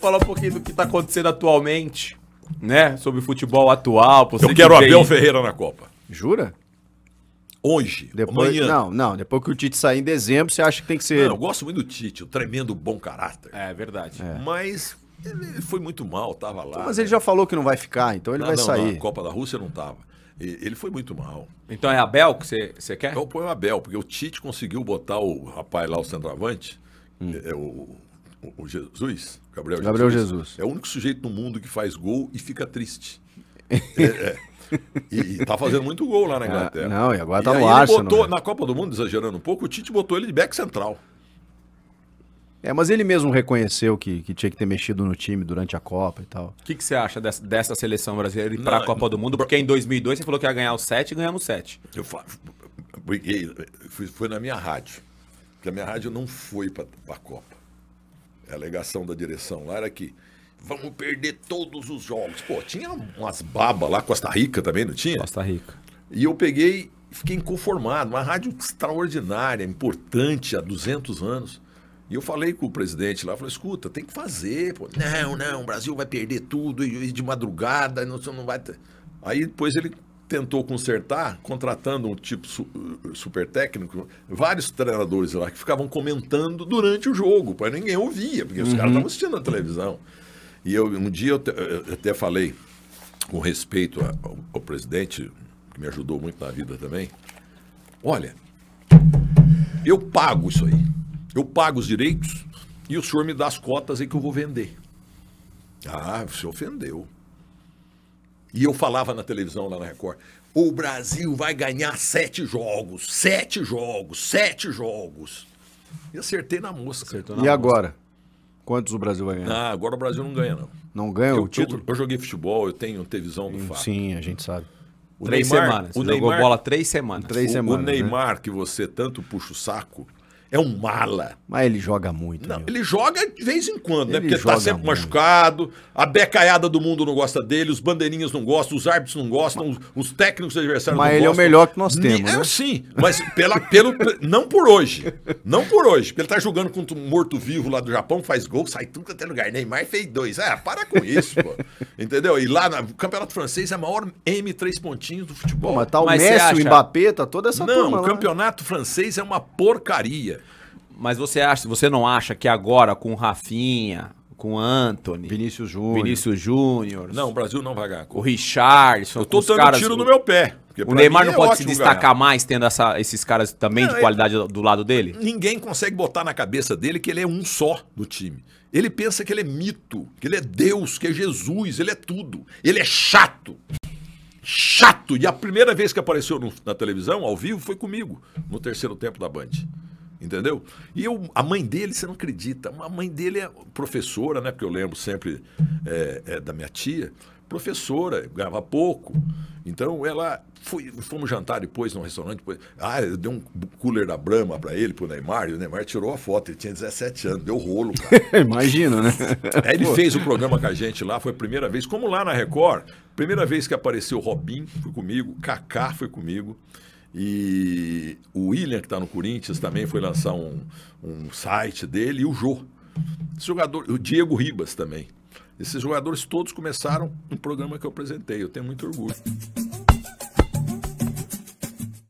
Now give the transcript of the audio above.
falar um pouquinho do que está acontecendo atualmente, né? Sobre o futebol atual. Eu quero o Abel Ferreira na Copa. Jura? Hoje, depois, amanhã. Não, não. Depois que o Tite sair em dezembro, você acha que tem que ser... Não, eu gosto muito do Tite, o tremendo bom caráter. É, verdade. É. Mas ele foi muito mal, tava lá. Mas ele né? já falou que não vai ficar, então ele não, vai não, sair. Na Copa da Rússia não tava. Ele foi muito mal. Então é Abel que você quer? Eu então ponho Abel, porque o Tite conseguiu botar o rapaz lá, o centroavante, hum. é, é o o Jesus, Gabriel, Gabriel Jesus, É o único sujeito no mundo que faz gol e fica triste. é, é. E, e tá fazendo muito gol lá na ah, Inglaterra. Ah, não, e agora e tá no Arsenal. Botou, né? na Copa do Mundo, exagerando um pouco, o Tite botou ele de back central. É, mas ele mesmo reconheceu que, que tinha que ter mexido no time durante a Copa e tal. O que, que você acha dessa, dessa seleção brasileira para a Copa do Mundo? Porque em 2002 você falou que ia ganhar os 7 e ganhamos 7. Eu briguei, foi na minha rádio. Porque a minha rádio não foi para a Copa. A alegação da direção lá era que vamos perder todos os jogos. Pô, tinha umas babas lá, Costa Rica também, não tinha? Costa Rica. E eu peguei, fiquei inconformado. Uma rádio extraordinária, importante, há 200 anos. E eu falei com o presidente lá, falei, escuta, tem que fazer. Pô. Não, não, o Brasil vai perder tudo, e de madrugada, não, não vai ter... Aí depois ele tentou consertar contratando um tipo su super técnico, vários treinadores lá que ficavam comentando durante o jogo, para ninguém ouvia, porque uhum. os caras estavam uhum. assistindo a televisão. E eu, um dia eu, eu até falei, com respeito ao, ao presidente, que me ajudou muito na vida também, olha, eu pago isso aí. Eu pago os direitos e o senhor me dá as cotas aí que eu vou vender. Ah, você ofendeu. E eu falava na televisão lá na Record: o Brasil vai ganhar sete jogos, sete jogos, sete jogos. E acertei na mosca. na e mosca. agora? Quantos o Brasil vai ganhar? Ah, agora o Brasil não ganha, não. Não ganha eu, o título? Eu, eu, joguei futebol, eu tenho televisão do Sim, fato. Sim, a gente sabe. O três Neymar, semanas. O Neymar, jogou bola três semanas. Três o, semanas. O né? Neymar, né? que você tanto puxa o saco, é um mala. Mas ele joga muito. Não, meu. ele joga de vez em quando, né? ele né? Porque ele tá sempre muito. machucado, a becaiada do mundo não gosta dele, os bandeirinhas não gostam, os árbitros não gostam, mas, os, técnicos adversários não gostam. Mas ele é o melhor que nós temos. É, né? sim, mas pela, pelo, não por hoje. Não por hoje. Porque ele tá jogando contra um morto-vivo lá do Japão, faz gol, sai tudo até lugar. Neymar fez dois. Ah, para com isso, pô. Entendeu? E lá no Campeonato Francês é a maior M3 pontinhos do futebol. Pô, mas tá o mas Messi, acha... o Mbappé, tá toda essa Não, turma, o Campeonato Francês é uma porcaria. Mas você acha, você não acha que agora com Rafinha, com Anthony, Vinícius Júnior, Vinícius Júnior, não, o Brasil não vai ganhar. O Richardson, eu tô dando caras, tiro no meu pé. O Neymar não é pode se destacar ganhar. mais tendo essa, esses caras também não, de é- qualidade ele, do lado dele? Ninguém consegue botar na cabeça dele que ele é um só do time. Ele pensa que ele é mito, que ele é Deus, que é Jesus, ele é tudo. Ele é chato. Chato! E a primeira vez que apareceu no, na televisão, ao vivo, foi comigo, no terceiro tempo da Band entendeu? E eu, a mãe dele, você não acredita, a mãe dele é professora, né? Porque eu lembro sempre é, é, da minha tia, professora, ganhava pouco. Então ela foi, fomos jantar depois num restaurante, depois, ah, eu dei um cooler da Brahma para ele, pro Neymar, e o Neymar tirou a foto, ele tinha 17 anos, deu rolo, cara. Imagina, né? Aí ele Pô. fez o programa com a gente lá, foi a primeira vez, como lá na Record, primeira vez que apareceu o Robin, foi comigo, Kaká foi comigo. E o William, que está no Corinthians, também foi lançar um, um site dele, e o Jô. Esse jogador, o Diego Ribas também. Esses jogadores todos começaram um programa que eu apresentei. Eu tenho muito orgulho.